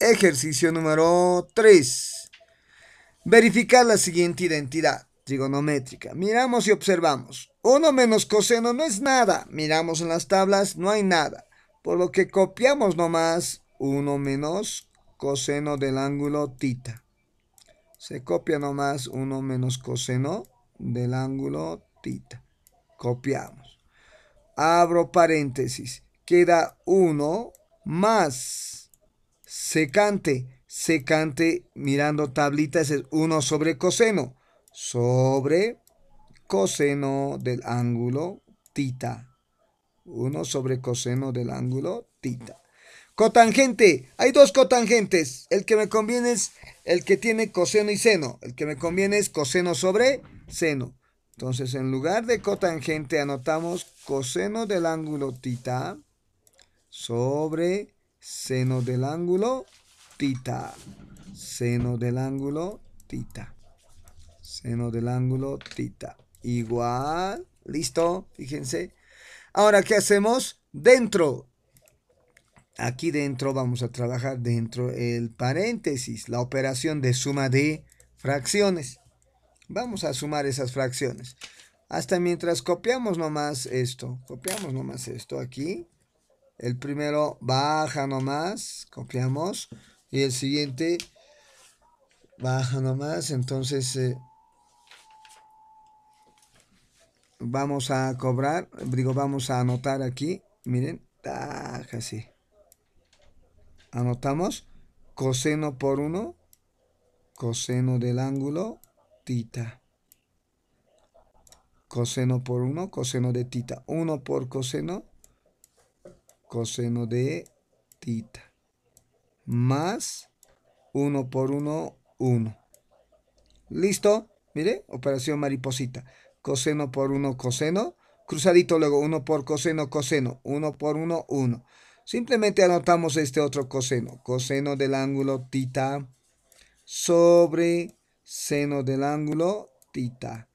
Ejercicio número 3. Verificar la siguiente identidad trigonométrica. Miramos y observamos. 1 menos coseno no es nada. Miramos en las tablas, no hay nada. Por lo que copiamos nomás 1 menos coseno del ángulo tita. Se copia nomás 1 menos coseno del ángulo tita. Copiamos. Abro paréntesis. Queda 1 más secante. Secante mirando tablita es 1 sobre coseno. Sobre coseno del ángulo tita. 1 sobre coseno del ángulo tita. Cotangente. Hay dos cotangentes. El que me conviene es el que tiene coseno y seno. El que me conviene es coseno sobre seno. Entonces, en lugar de cotangente, anotamos coseno del ángulo tita sobre seno del ángulo tita, seno del ángulo tita, seno del ángulo tita. Igual, listo, fíjense. Ahora, ¿qué hacemos? Dentro. Aquí dentro vamos a trabajar dentro el paréntesis, la operación de suma de fracciones. Vamos a sumar esas fracciones. Hasta mientras copiamos nomás esto, copiamos nomás esto aquí, el primero baja nomás, copiamos. Y el siguiente baja nomás. Entonces eh, vamos a cobrar, digo, vamos a anotar aquí. Miren, así. Anotamos coseno por 1, coseno del ángulo, tita. Coseno por 1, coseno de tita. 1 por coseno coseno de tita. Más 1 por 1, 1. ¿Listo? Mire, operación mariposita. Coseno por 1, coseno. Cruzadito luego 1 por coseno, coseno. 1 por 1, 1. Simplemente anotamos este otro coseno. Coseno del ángulo tita sobre seno del ángulo tita.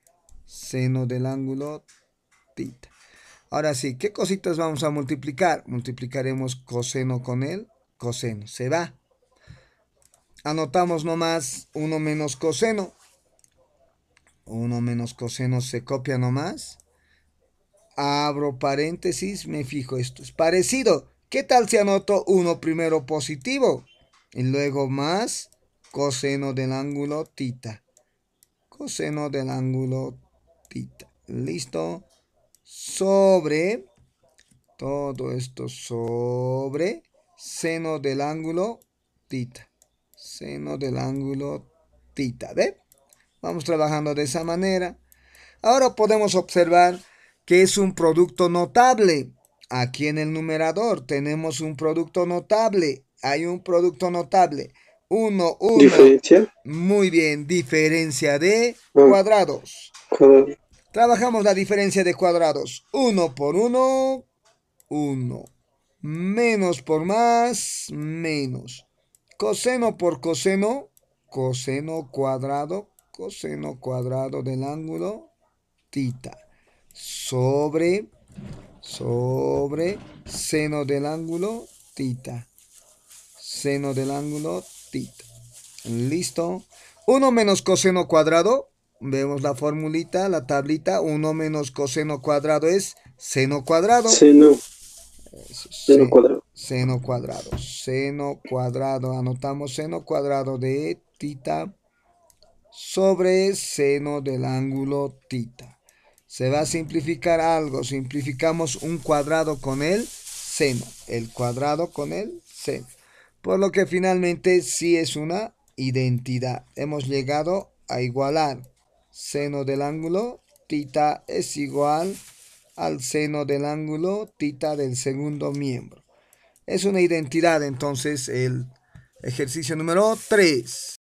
Seno del ángulo tita. Ahora sí, ¿qué cositas vamos a multiplicar? Multiplicaremos coseno con el coseno. Se va. Anotamos nomás 1 menos coseno. 1 menos coseno se copia nomás. Abro paréntesis, me fijo, esto es parecido. ¿Qué tal si anoto 1 primero positivo? Y luego más coseno del ángulo tita. Coseno del ángulo tita. Listo sobre todo esto sobre seno del ángulo tita. Seno del ángulo tita. ¿Ve? Vamos trabajando de esa manera. Ahora podemos observar que es un producto notable. Aquí en el numerador tenemos un producto notable. Hay un producto notable. 1, 1. Diferencia. Muy bien, diferencia de ah. cuadrados. Trabajamos la diferencia de cuadrados. 1 por 1, 1. Menos por más, menos. Coseno por coseno, coseno cuadrado, coseno cuadrado del ángulo, tita. Sobre, sobre, seno del ángulo, tita. Seno del ángulo, tita. Listo. 1 menos coseno cuadrado, Vemos la formulita, la tablita. 1 menos coseno cuadrado es seno cuadrado. Seno. seno cuadrado. Seno cuadrado. Seno cuadrado. Anotamos seno cuadrado de tita sobre seno del ángulo tita. Se va a simplificar algo. Simplificamos un cuadrado con el seno. El cuadrado con el seno. Por lo que finalmente sí es una identidad. Hemos llegado a igualar seno del ángulo, tita es igual al seno del ángulo, tita del segundo miembro. Es una identidad entonces el ejercicio número 3.